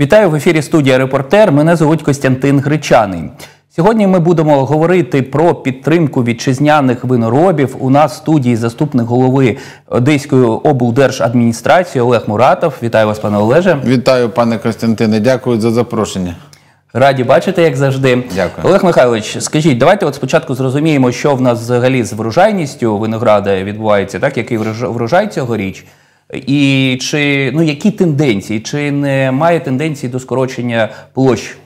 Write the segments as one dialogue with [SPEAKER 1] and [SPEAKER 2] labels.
[SPEAKER 1] Вітаю в ефірі студія Репортер. Мене звуть Костянтин Гречаний. Сьогодні ми будемо говорити про підтримку вітчизняних виноробів. У нас в студії заступник голови Одеської облдержадміністрації Олег Муратов. Вітаю вас, пане Олеже. Вітаю, пане Костянтине. Дякую за запрошення. Раді бачити, як завжди. Дякую. Олег Михайлович, скажіть, давайте от спочатку зрозуміємо, що в нас взагалі з врожайністю винограда відбувається, так який врожай цьогоріч. І
[SPEAKER 2] чи ну які тенденції? Чи не має тенденції до скорочення площ?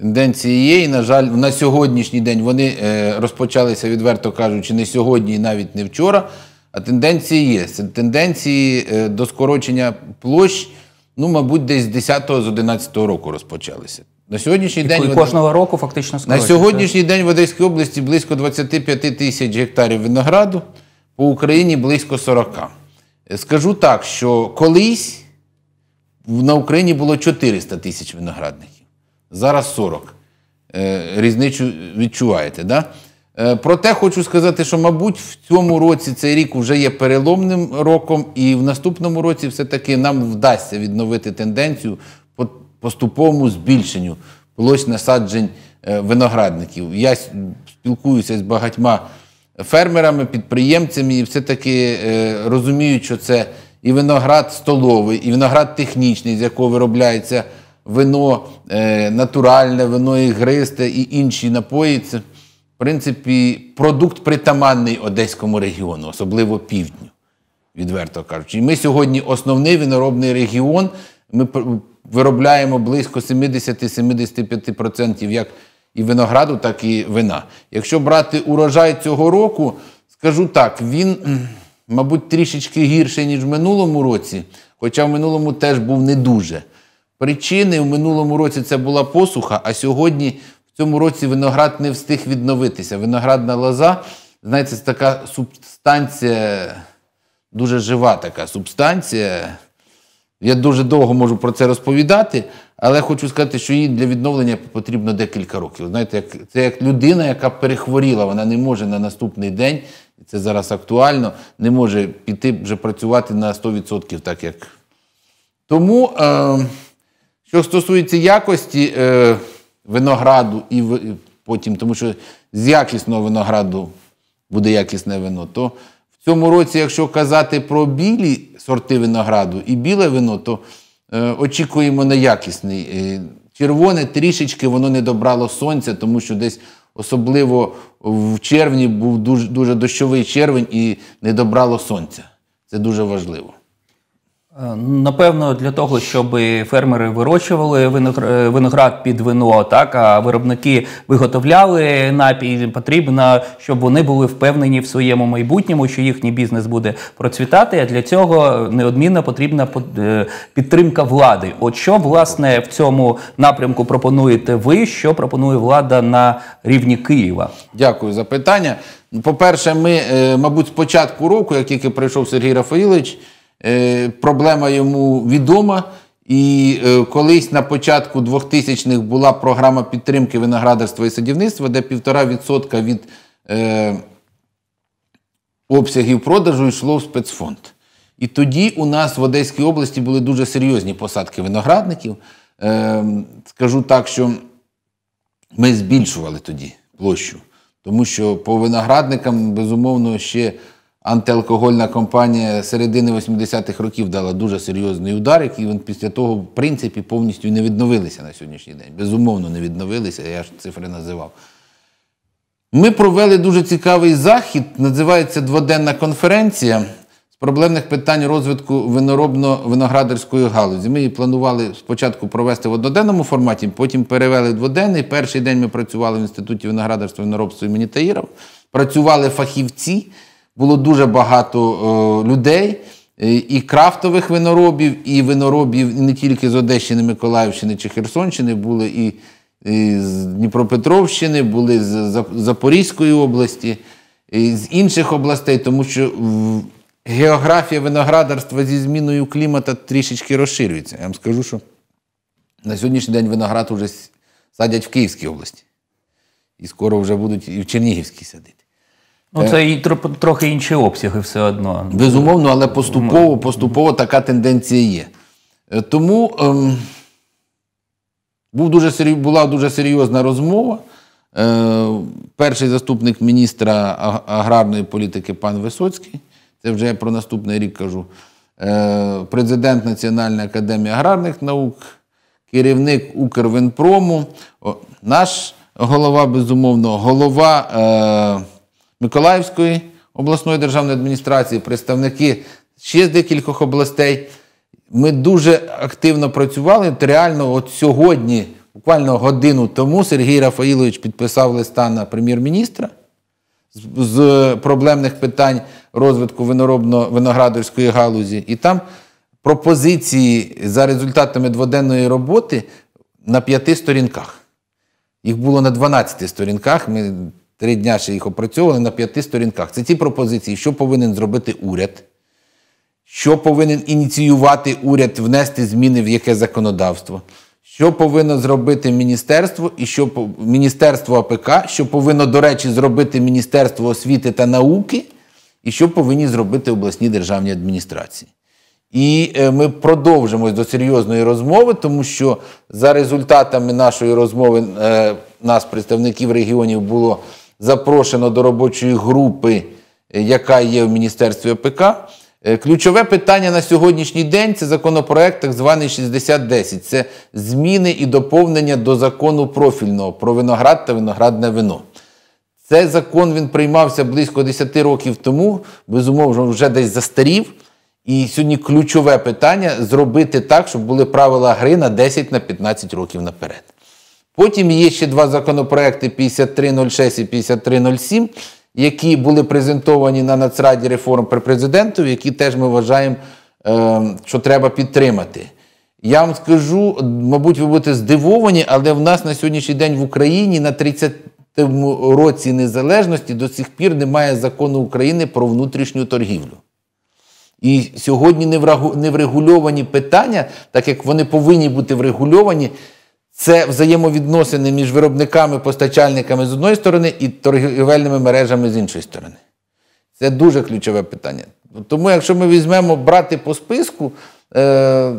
[SPEAKER 2] Тенденції є, і, на жаль, на сьогоднішній день вони е, розпочалися, відверто кажучи, не сьогодні і навіть не вчора. А тенденції є. Це тенденції е, до скорочення площ, ну, мабуть, десь з 10-го, з 11-го року розпочалися. На сьогоднішній і день кожного Вод...
[SPEAKER 1] року фактично скорочення. На сьогоднішній
[SPEAKER 2] день в Одеській області близько 25 тисяч гектарів винограду, по Україні близько 40. Скажу так, що колись на Україні було 400 тисяч виноградників, зараз 40. Е, різницю відчуваєте. Да? Е, проте хочу сказати, що, мабуть, в цьому році цей рік вже є переломним роком, і в наступному році все-таки нам вдасться відновити тенденцію по поступовому збільшенню площ насаджень е, виноградників. Я спілкуюся з багатьма фермерами, підприємцями, і все-таки е, розуміють, що це і виноград столовий, і виноград технічний, з якого виробляється вино е, натуральне, вино ігристе і інші напої. Це, в принципі, продукт притаманний Одеському регіону, особливо півдню, відверто кажучи. І ми сьогодні основний виноробний регіон. Ми виробляємо близько 70-75% як і винограду, так і вина. Якщо брати урожай цього року, скажу так, він, мабуть, трішечки гірший, ніж в минулому році, хоча в минулому теж був не дуже. Причини в минулому році це була посуха, а сьогодні в цьому році виноград не встиг відновитися. Виноградна лоза, знаєте, це така субстанція, дуже жива така субстанція. Я дуже довго можу про це розповідати. Але хочу сказати, що їй для відновлення потрібно декілька років. Знаєте, як це як людина, яка перехворіла, вона не може на наступний день, це зараз актуально, не може піти вже працювати на 100%, так як. Тому, е, що стосується якості е, винограду і потім, тому що з якісного винограду буде якісне вино, то в цьому році, якщо казати про білі сорти винограду і біле вино, то Е, очікуємо на якісний. Е, червоне трішечки воно не добрало сонця, тому що десь особливо в червні був дуже, дуже дощовий червень і не добрало сонця. Це дуже важливо.
[SPEAKER 1] Напевно, для того, щоб фермери вирощували е, виноград під вино, так а виробники виготовляли напій, потрібно, щоб вони були впевнені в своєму майбутньому, що їхній бізнес буде процвітати. А для цього неодмінно потрібна е, підтримка влади. От що власне в цьому напрямку пропонуєте ви?
[SPEAKER 2] Що пропонує влада на рівні Києва? Дякую за питання. По перше, ми е, мабуть, з початку року, як тільки прийшов Сергій Рафаїлович, Е, проблема йому відома. І е, колись на початку 2000-х була програма підтримки виноградарства і садівництва, де 1,5% від е, обсягів продажу йшло в спецфонд. І тоді у нас в Одеській області були дуже серйозні посадки виноградників. Е, Скажу так, що ми збільшували тоді площу, тому що по виноградникам, безумовно, ще антиалкогольна компанія середини 80-х років дала дуже серйозний удар, який він після того, в принципі, повністю не відновилися на сьогоднішній день. Безумовно, не відновилися, я ж цифри називав. Ми провели дуже цікавий захід, називається Дводенна конференція з проблемних питань розвитку виноробно-виноградарської галузі. Ми її планували спочатку провести в одноденному форматі, потім перевели дводенний. Перший день ми працювали в Інституті виноградарства і виноробства імені Таїров. Працювали фахівці було дуже багато е, людей. Е, і крафтових виноробів, і виноробів не тільки з Одещини, Миколаївщини чи Херсонщини, були і, і з Дніпропетровщини, були з Запорізької області, і з інших областей, тому що географія виноградарства зі зміною клімату трішечки розширюється. Я вам скажу, що на сьогоднішній день виноград вже садять в Київській області. І скоро вже будуть і в Чернігівській садити. Ну, е. це і трохи інші обсяги все одно. Безумовно, але поступово поступово така тенденція є. Е, тому ем, був дуже була дуже серйозна розмова. Е, Перший заступник міністра аграрної політики пан Висоцький, це вже я про наступний рік кажу. Е, Президент Національної академії аграрних наук, керівник Укрвинпрому, наш голова, безумовно, голова. Е, Миколаївської обласної державної адміністрації, представники ще з декількох областей. Ми дуже активно працювали. От реально, от сьогодні, буквально годину тому, Сергій Рафаїлович підписав листа на прем'єр-міністра з, з проблемних питань розвитку виноробно-виноградарської галузі. І там пропозиції за результатами дводенної роботи на п'яти сторінках. Їх було на 12 сторінках. Ми Три дня ще їх опрацьовували на п'яти сторінках. Це ті пропозиції, що повинен зробити уряд, що повинен ініціювати уряд, внести зміни в яке законодавство, що повинно зробити міністерство і що міністерство АПК, що повинно, до речі, зробити Міністерство освіти та науки, і що повинні зробити обласні державні адміністрації. І е, ми продовжимось до серйозної розмови, тому що за результатами нашої розмови е, нас, представників регіонів, було запрошено до робочої групи, е, яка є в Міністерстві ОПК. Е, ключове питання на сьогоднішній день це законопроект, так званий 6010. Це зміни і доповнення до закону профільного про виноград та виноградне вино. Цей закон він приймався близько 10 років тому, безумовно, вже десь застарів. І сьогодні ключове питання зробити так, щоб були правила гри на 10 15 років наперед. Потім є ще два законопроекти 5306 і 5307, які були презентовані на Нацраді реформ при президенту, які теж ми вважаємо, ем, що треба підтримати. Я вам скажу, мабуть, ви будете здивовані, але в нас на сьогоднішній день в Україні на 30-му році незалежності до сих пір немає закону України про внутрішню торгівлю. І сьогодні не врегульовані питання, так як вони повинні бути врегульовані. Це взаємовідносини між виробниками, постачальниками з одної сторони і торгівельними мережами з іншої сторони. Це дуже ключове питання. Тому, якщо ми візьмемо брати по списку, е,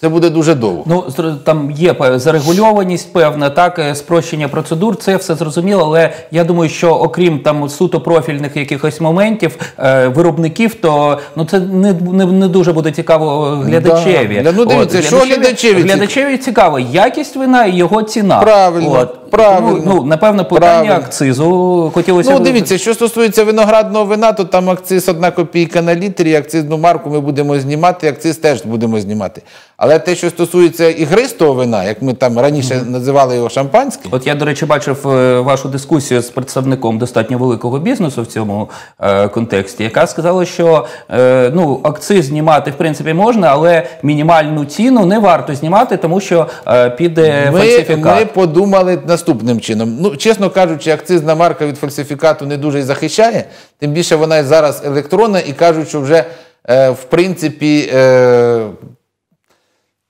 [SPEAKER 2] це буде дуже довго.
[SPEAKER 1] Ну там є зарегульованість, певна так е, спрощення процедур. Це все зрозуміло. Але я думаю, що окрім там суто профільних якихось моментів е, виробників, то ну це не не, не дуже буде цікаво е, глядачеві. Да. Ну, ну дивіться, От, що глядачеві глядачеві цікаво, якість вина і його ціна. Правильно,
[SPEAKER 2] От. правильно. Ну, ну
[SPEAKER 1] напевно, питання правильно. акцизу хотілося. Ну дивіться,
[SPEAKER 2] що стосується виноградного вина, то там акциз одна копійка на літрі, акцизну марку ми будемо знімати. Акциз теж будемо знімати. Але те, що стосується ігристого вина, як ми там раніше називали його шампанським.
[SPEAKER 1] От я, до речі, бачив е, вашу дискусію з представником достатньо великого бізнесу в цьому е, контексті, яка сказала, що е, ну, акциз знімати в принципі можна,
[SPEAKER 2] але мінімальну ціну не варто знімати, тому що е, піде ми, фальсифікат. Ми подумали наступним чином. Ну, чесно кажучи, акцизна марка від фальсифікату не дуже захищає, тим більше вона зараз електронна і кажуть, що вже. Е, в принципі, е,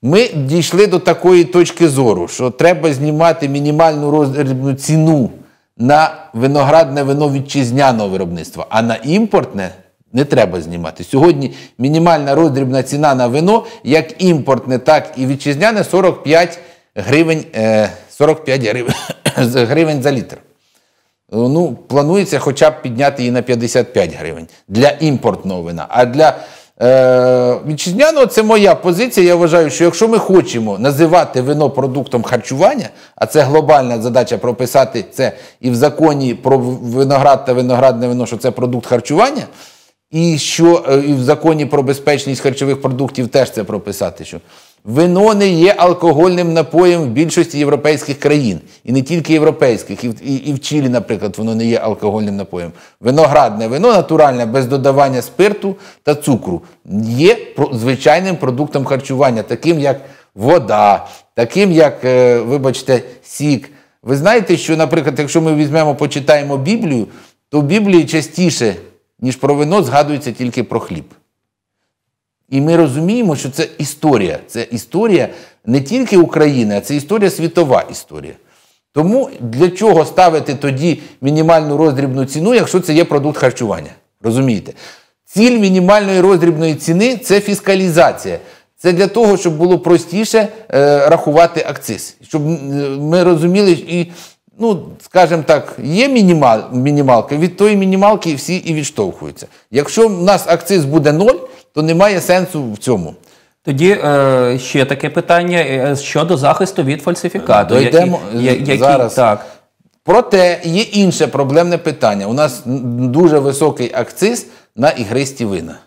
[SPEAKER 2] ми дійшли до такої точки зору, що треба знімати мінімальну роздрібну ціну на виноградне вино вітчизняного виробництва, а на імпортне не треба знімати. Сьогодні мінімальна роздрібна ціна на вино, як імпортне, так і вітчизняне 45 гривень 45 е, гривень, гривень за літр. Е, ну, Планується хоча б підняти її на 55 гривень для імпортного вина. А для Е, Вітчизняного це моя позиція. Я вважаю, що якщо ми хочемо називати вино продуктом харчування, а це глобальна задача прописати це і в законі про виноград та виноградне вино, що це продукт харчування, і що е, і в законі про безпечність харчових продуктів теж це прописати. що Вино не є алкогольним напоєм в більшості європейських країн, і не тільки європейських, і в, і, і в Чилі, наприклад, воно не є алкогольним напоєм. Виноградне вино натуральне, без додавання спирту та цукру, є звичайним продуктом харчування, таким як вода, таким як, е, вибачте, сік. Ви знаєте, що, наприклад, якщо ми візьмемо, почитаємо Біблію, то в Біблії частіше, ніж про вино, згадується тільки про хліб. І ми розуміємо, що це історія. Це історія не тільки України, а це історія світова історія. Тому для чого ставити тоді мінімальну роздрібну ціну, якщо це є продукт харчування? Розумієте? Ціль мінімальної роздрібної ціни це фіскалізація. Це для того, щоб було простіше е, рахувати акциз. Щоб е, ми розуміли, і, ну, скажімо так, є мінімал, мінімалка, від тої мінімалки всі і відштовхуються. Якщо в нас акциз буде ноль, то немає сенсу в цьому. Тоді е, ще таке питання е, щодо захисту від фальсифікату. Дойдемо я, я, зараз. Так. Проте є інше проблемне питання. У нас дуже високий акциз на ігристі вина.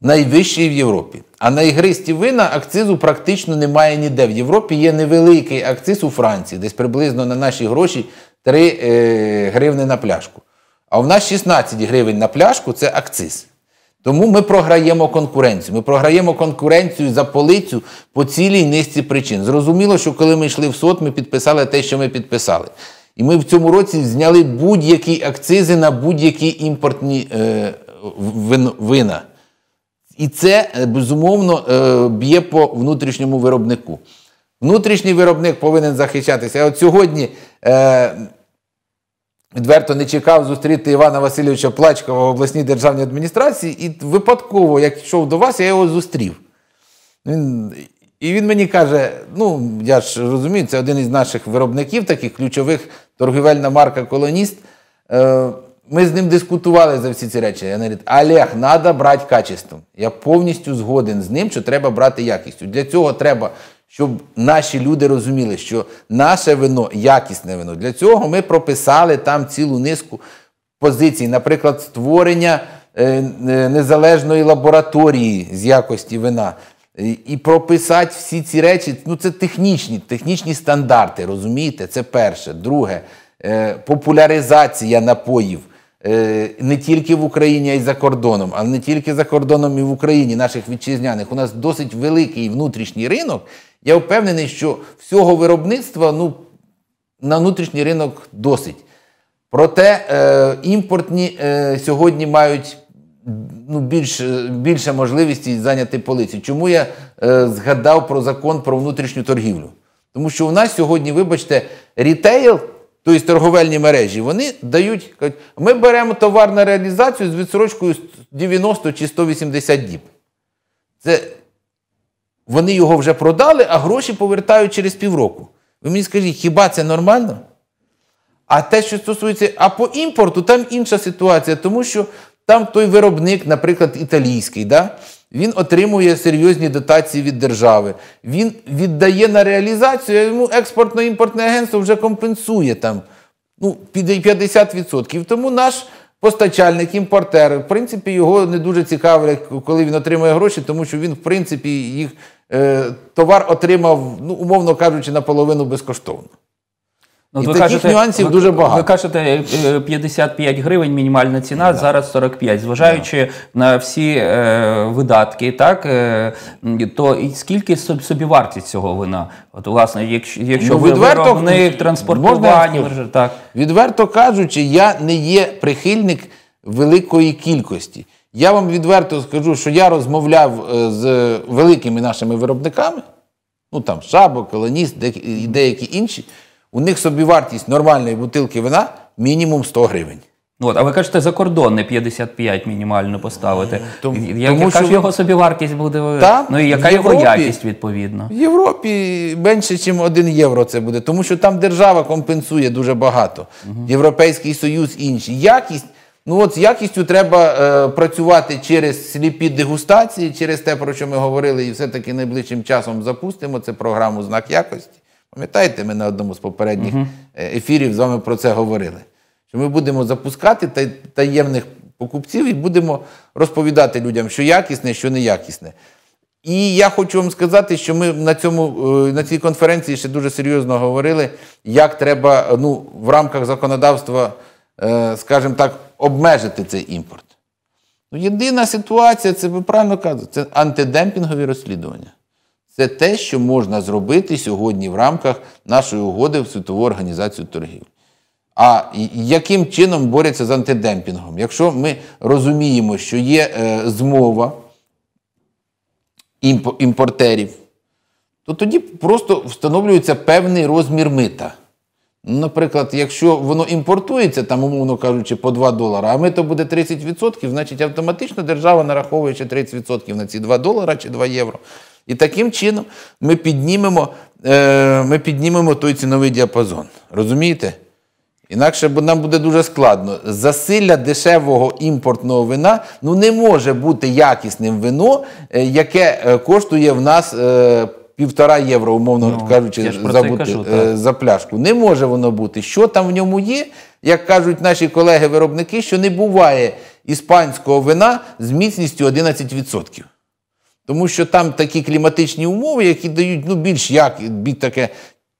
[SPEAKER 2] Найвищий в Європі. А на ігристі вина акцизу практично немає ніде. В Європі є невеликий акциз у Франції, десь приблизно на наші гроші 3 е, гривни на пляшку. А в нас 16 гривень на пляшку це акциз. Тому ми програємо конкуренцію. Ми програємо конкуренцію за полицю по цілій низці причин. Зрозуміло, що коли ми йшли в сот, ми підписали те, що ми підписали. І ми в цьому році зняли будь-які акцизи на будь-які імпортні е, вина. І це, е, безумовно, е, б'є по внутрішньому виробнику. Внутрішній виробник повинен захищатися. от сьогодні е, Відверто не чекав зустріти Івана Васильовича Плачкова в обласній державній адміністрації, і випадково, як йшов до вас, я його зустрів. Він, І він мені каже: ну, я ж розумію, це один із наших виробників, таких ключових торгівельна марка Колоніст. Е, Ми з ним дискутували за всі ці речі. Я навіть Олег, треба брати качеством. Я повністю згоден з ним, що треба брати якістю. Для цього треба, щоб наші люди розуміли, що наше вино якісне вино. Для цього ми прописали там цілу низку позицій, наприклад, створення е, е, незалежної лабораторії з якості вина. І прописати всі ці речі, ну це технічні, технічні стандарти, розумієте? Це перше. Друге, е, популяризація напоїв не тільки в Україні, а й за кордоном, але не тільки за кордоном і в Україні, наших вітчизняних. У нас досить великий внутрішній ринок, я впевнений, що всього виробництва ну, на внутрішній ринок досить. Проте е, імпортні е, сьогодні мають ну, більш, е, більше можливості зайняти полиці. Чому я е, згадав про закон про внутрішню торгівлю? Тому що у нас сьогодні, вибачте, рітейл, тобто торговельні мережі, вони дають, кажуть, ми беремо товар на реалізацію з відсрочкою 90 чи 180 діб. Це вони його вже продали, а гроші повертають через півроку. Ви мені скажіть, хіба це нормально? А те, що стосується, а по імпорту, там інша ситуація, тому що там той виробник, наприклад, італійський, да? він отримує серйозні дотації від держави. Він віддає на реалізацію, йому експортно-імпортне агентство вже компенсує там ну, 50%. Тому наш постачальник, імпортер, в принципі, його не дуже цікавить, коли він отримує гроші, тому що він, в принципі, їх Е, товар отримав, ну, умовно кажучи, наполовину безкоштовно. Ну, І ви таких кажете, нюансів ви, дуже
[SPEAKER 1] багато. Ви кажете, 55 е, гривень мінімальна ціна, да. зараз 45. Зважаючи да. на всі е, видатки, так е, то і скільки вартість цього вина? От, власне, якщо якщо ну, ви виробник, транспортування, можна,
[SPEAKER 2] так. відверто кажучи, я не є прихильник великої кількості. Я вам відверто скажу, що я розмовляв е, з великими нашими виробниками, ну там Шабо, Колоніст і деякі інші. У них собівартість нормальної бутилки вина мінімум 100 гривень. Ну, от, а
[SPEAKER 1] ви кажете, за кордон не 55 мінімально поставити. Тому, Я, тому, яка що... ж його
[SPEAKER 2] собівартість буде? Та, ну і яка Європі, його якість відповідно? В Європі менше, ніж 1 євро це буде, тому що там держава компенсує дуже багато. Угу. Європейський Союз інші. Якість Ну от з якістю треба е, працювати через сліпі дегустації, через те, про що ми говорили, і все-таки найближчим часом запустимо це програму знак якості. Пам'ятаєте, ми на одному з попередніх е, ефірів з вами про це говорили. Що ми будемо запускати таємних покупців і будемо розповідати людям, що якісне, що неякісне. І я хочу вам сказати, що ми на цьому е, на цій конференції ще дуже серйозно говорили, як треба ну, в рамках законодавства, е, скажімо так, обмежити цей імпорт. Ну, Єдина ситуація, це ви правильно кажете, це антидемпінгові розслідування. Це те, що можна зробити сьогодні в рамках нашої угоди в світову організацію торгівлі. А яким чином борються з антидемпінгом? Якщо ми розуміємо, що є е, змова імпортерів, то тоді просто встановлюється певний розмір мита. Наприклад, якщо воно імпортується, там, умовно кажучи, по 2 долара, а ми то буде 30%, значить автоматично держава нараховує ще 30% на ці 2 долара чи 2 євро. І таким чином ми піднімемо е, ми піднімемо той ціновий діапазон. Розумієте? Інакше нам буде дуже складно. Засилля дешевого імпортного вина ну не може бути якісним вино, е, яке е, коштує в нас півтора євро, умовно ну, кажучи, забути, кажу, е, за пляшку. Не може воно бути. Що там в ньому є, як кажуть наші колеги-виробники, що не буває іспанського вина з міцністю 11%. Тому що там такі кліматичні умови, які дають ну, більш як таке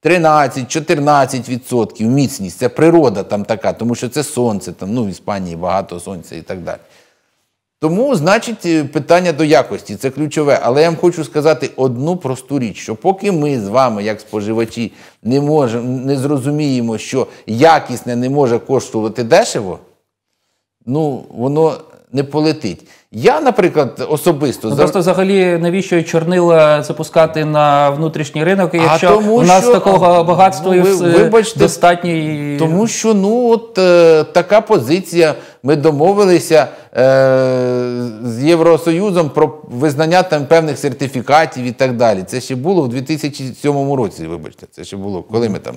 [SPEAKER 2] 13-14% міцність. Це природа там така, тому що це сонце, там, ну в Іспанії багато сонця і так далі. Тому, значить, е, питання до якості це ключове. Але я вам хочу сказати одну просту річ: що поки ми з вами, як споживачі, не можемо не зрозуміємо, що якісне не може коштувати дешево, ну воно не полетить. Я, наприклад, особисто ну, просто
[SPEAKER 1] взагалі навіщо чорнила запускати на внутрішній ринок, і якщо тому, у нас що, такого багатства ну, ви, вибачте, достатньо.
[SPEAKER 2] І... тому що ну от е, така позиція. Ми домовилися. Е, з Євросоюзом про визнання там певних сертифікатів і так далі. Це ще було в 2007 році, вибачте, це ще було, коли ми там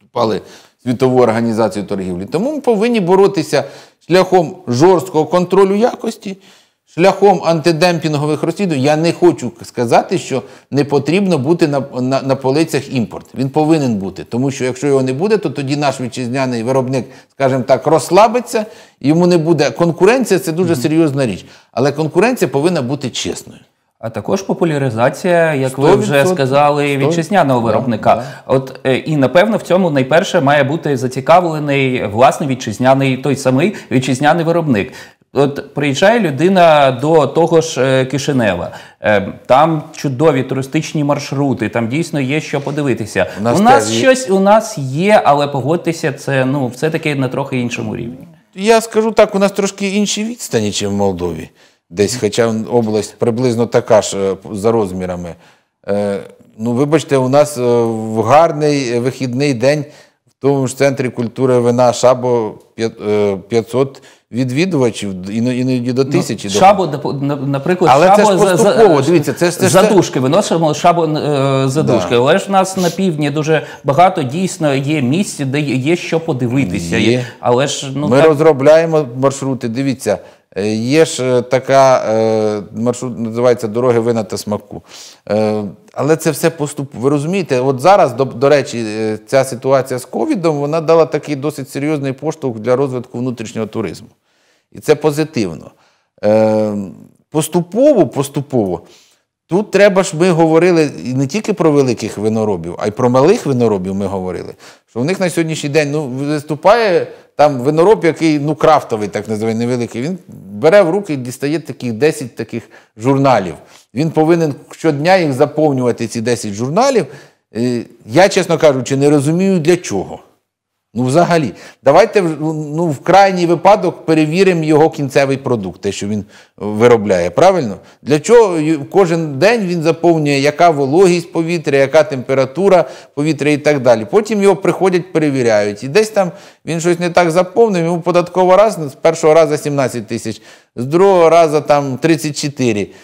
[SPEAKER 2] вступали в світову організацію торгівлі. Тому ми повинні боротися шляхом жорсткого контролю якості. Шляхом антидемпінгових розслідувань я не хочу сказати, що не потрібно бути на, на на, полицях імпорт. Він повинен бути, тому що якщо його не буде, то тоді наш вітчизняний виробник, скажімо так, розслабиться, йому не буде конкуренція це дуже серйозна річ. Але конкуренція повинна бути чесною. А також популяризація, як ви вже сказали, вітчизняного виробника. Да, да. От е, і
[SPEAKER 1] напевно в цьому найперше має бути зацікавлений власний вітчизняний той самий вітчизняний виробник. От приїжджає людина до того ж е, Кишинева. Е, там чудові туристичні маршрути, там дійсно є що подивитися. У нас, у нас щось у нас є, але погодьтеся, це ну все таки на трохи іншому рівні.
[SPEAKER 2] Я скажу так: у нас трошки інші відстані, ніж в Молдові десь, хоча область приблизно така ж е, за розмірами. Е, ну, вибачте, у нас е, в гарний вихідний день в тому ж центрі культури вина Шабо 500 відвідувачів, іноді до ну, тисячі. шабо,
[SPEAKER 1] наприклад, Але шабо це ж поступово, за, дивіться, це це задушки. Виносимо шабо задушки. Да. Але ж в нас на півдні дуже багато дійсно є місць, де є що подивитися. Є. Але ж, ну, Ми так...
[SPEAKER 2] розробляємо маршрути. Дивіться, Е, є ж е, така е, маршрут, називається Дороги вина та смаку. Але це все поступ. Ви розумієте, от зараз, до, до речі, ця ситуація з ковідом вона дала такий досить серйозний поштовх для розвитку внутрішнього туризму. І це позитивно. Поступово, поступово. Тут треба ж, ми говорили не тільки про великих виноробів, а й про малих виноробів ми говорили. Що в них на сьогоднішній день ну, виступає там винороб, який ну, крафтовий, так називає, невеликий. Він бере в руки і дістає таких 10 таких журналів. Він повинен щодня їх заповнювати, ці 10 журналів. Е, я, чесно кажучи, не розумію для чого. Ну, взагалі, давайте ну, в крайній випадок перевіримо його кінцевий продукт, те, що він виробляє. Правильно? Для чого кожен день він заповнює, яка вологість повітря, яка температура повітря і так далі. Потім його приходять, перевіряють. І десь там він щось не так заповнив, йому податково раз з першого разу 17 тисяч, з другого разу там 34 тисяч.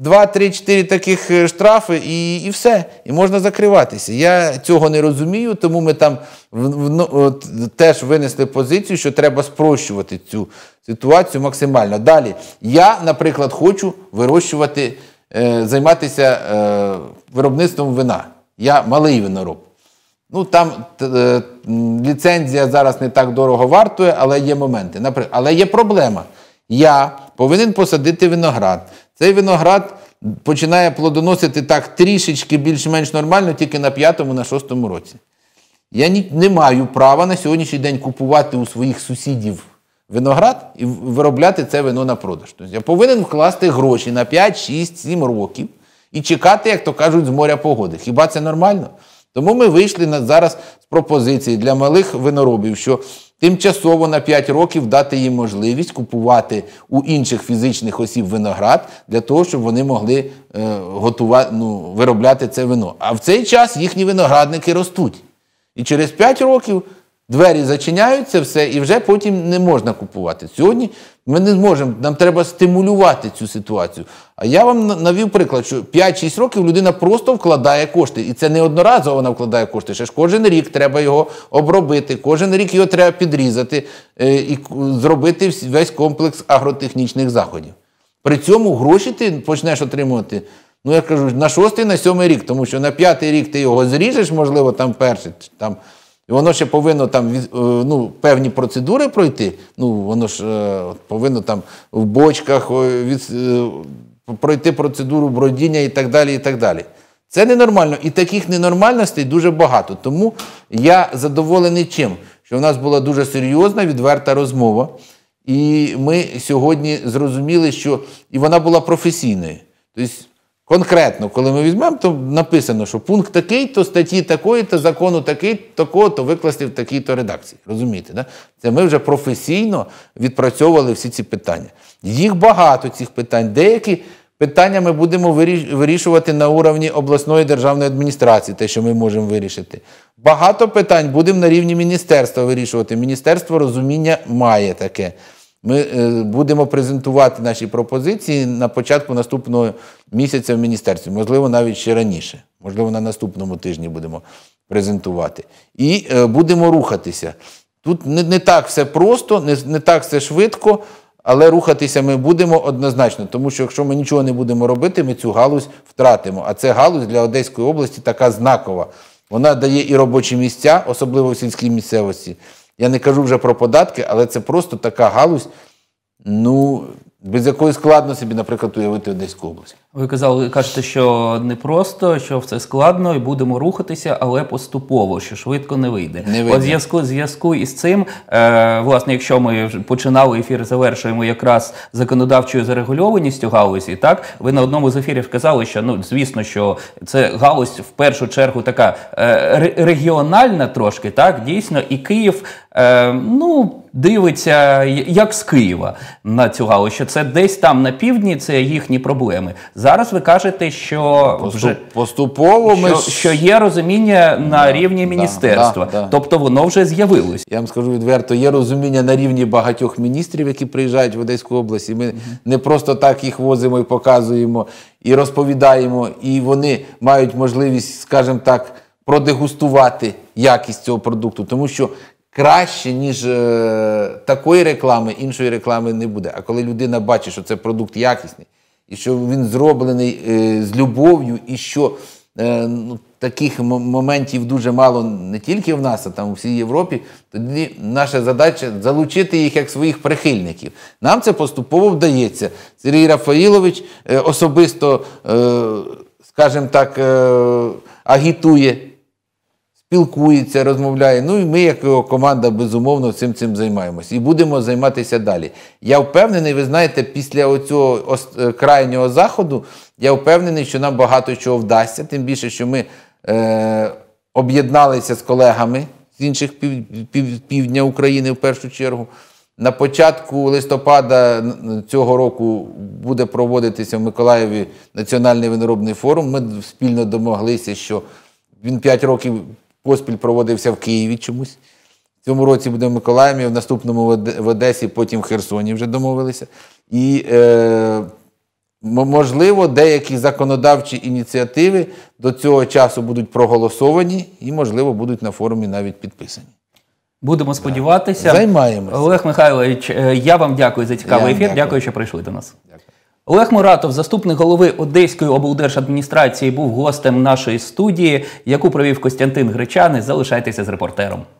[SPEAKER 2] Два, три, чотири таких е, штрафи, і і все. І можна закриватися. Я цього не розумію, тому ми там в, в, ну, от, теж винесли позицію, що треба спрощувати цю ситуацію максимально. Далі, я, наприклад, хочу вирощувати, е, займатися е, виробництвом вина. Я малий винороб. Ну там е, ліцензія зараз не так дорого вартує, але є моменти. Наприклад, але є проблема. Я повинен посадити виноград. Цей виноград починає плодоносити так трішечки більш-менш нормально, тільки на п'ятому, на шостому році. Я не маю права на сьогоднішній день купувати у своїх сусідів виноград і виробляти це вино на продаж. Тобто я повинен вкласти гроші на 5, 6, 7 років і чекати, як то кажуть, з моря погоди. Хіба це нормально? Тому ми вийшли на зараз з пропозиції для малих виноробів, що Тимчасово на 5 років дати їм можливість купувати у інших фізичних осіб виноград для того, щоб вони могли е, готувати, ну, виробляти це вино. А в цей час їхні виноградники ростуть. І через 5 років Двері зачиняються, все, і вже потім не можна купувати. Сьогодні ми не зможемо, нам треба стимулювати цю ситуацію. А я вам навів приклад, що 5-6 років людина просто вкладає кошти. І це не одноразово вона вкладає кошти. Ще ж кожен рік треба його обробити, кожен рік його треба підрізати е, і зробити весь комплекс агротехнічних заходів. При цьому гроші ти почнеш отримувати. Ну, я кажу, на шостий, на сьомий рік, тому що на п'ятий рік ти його зріжеш, можливо, там перший. там і воно ще повинно там е, ну, певні процедури пройти. Ну, воно ж е, повинно там в бочках від, е, пройти процедуру бродіння і так далі. і так далі. Це ненормально. І таких ненормальностей дуже багато. Тому я задоволений чим, що в нас була дуже серйозна, відверта розмова. І ми сьогодні зрозуміли, що і вона була професійною. Тобто Конкретно, коли ми візьмемо, то написано, що пункт такий, то статті такої, то закону такий, такого, то викласти в такій-то редакції. Розумієте, да? це ми вже професійно відпрацьовували всі ці питання. Їх багато цих питань. Деякі питання ми будемо вирішувати на уровні обласної державної адміністрації, те, що ми можемо вирішити. Багато питань будемо на рівні міністерства вирішувати. Міністерство розуміння має таке. Ми е, будемо презентувати наші пропозиції на початку наступного місяця в міністерстві, можливо, навіть ще раніше, можливо, на наступному тижні будемо презентувати. І е, будемо рухатися. Тут не не так все просто, не, не так все швидко, але рухатися ми будемо однозначно, тому що якщо ми нічого не будемо робити, ми цю галузь втратимо. А це галузь для Одеської області така знакова. Вона дає і робочі місця, особливо в сільській місцевості. Я не кажу вже про податки, але це просто така галузь, ну. Без якої складно собі, наприклад, уявити Одеську область.
[SPEAKER 1] Ви казали, кажете, що не просто, що все складно, і будемо рухатися, але поступово, що швидко не вийде. Не вийде. От зв'язку зв'язку із цим, е, власне, якщо ми починали ефір, завершуємо якраз законодавчою зарегульованістю галузі, так ви на одному з ефірів казали, що ну звісно, що це галузь в першу чергу така е, регіональна трошки, так дійсно, і Київ е, ну, дивиться як з Києва на цю галузь, що це десь там на півдні, це їхні проблеми. Зараз ви кажете, що Поступ, вже поступово ми що є розуміння на да, рівні міністерства, да, да,
[SPEAKER 2] тобто воно вже з'явилось. Я вам скажу відверто, є розуміння на рівні багатьох міністрів, які приїжджають в Одеську область. І Ми не просто так їх возимо і показуємо і розповідаємо, і вони мають можливість, скажімо так. Продегустувати якість цього продукту, тому що краще, ніж е, такої реклами, іншої реклами не буде. А коли людина бачить, що це продукт якісний, і що він зроблений е, з любов'ю, і що е, ну, таких моментів дуже мало не тільки в нас, а там у всій Європі, тоді наша задача залучити їх як своїх прихильників. Нам це поступово вдається. Сергій Рафаїлович особисто, скажімо так, агітує спілкується, розмовляє. Ну і ми, як його команда, безумовно цим цим займаємось і будемо займатися далі. Я впевнений, ви знаєте, після цього е, крайнього заходу я впевнений, що нам багато чого вдасться, тим більше, що ми е, об'єдналися з колегами з інших пів, пів, півдня України в першу чергу. На початку листопада цього року буде проводитися в Миколаєві національний виноробний форум. Ми спільно домоглися, що він 5 років поспіль проводився в Києві чомусь. В цьому році буде в Миколаєві, в наступному в Одесі, потім в Херсоні вже домовилися. І, е, можливо, деякі законодавчі ініціативи до цього часу будуть проголосовані і, можливо, будуть на форумі навіть підписані.
[SPEAKER 1] Будемо сподіватися. Займаємося. Олег Михайлович, е, я вам дякую за цікавий я ефір. Дякую. дякую, що прийшли до нас. Олег Муратов, заступник голови Одеської облдержадміністрації, був гостем нашої студії, яку провів Костянтин Гречани. Залишайтеся з репортером.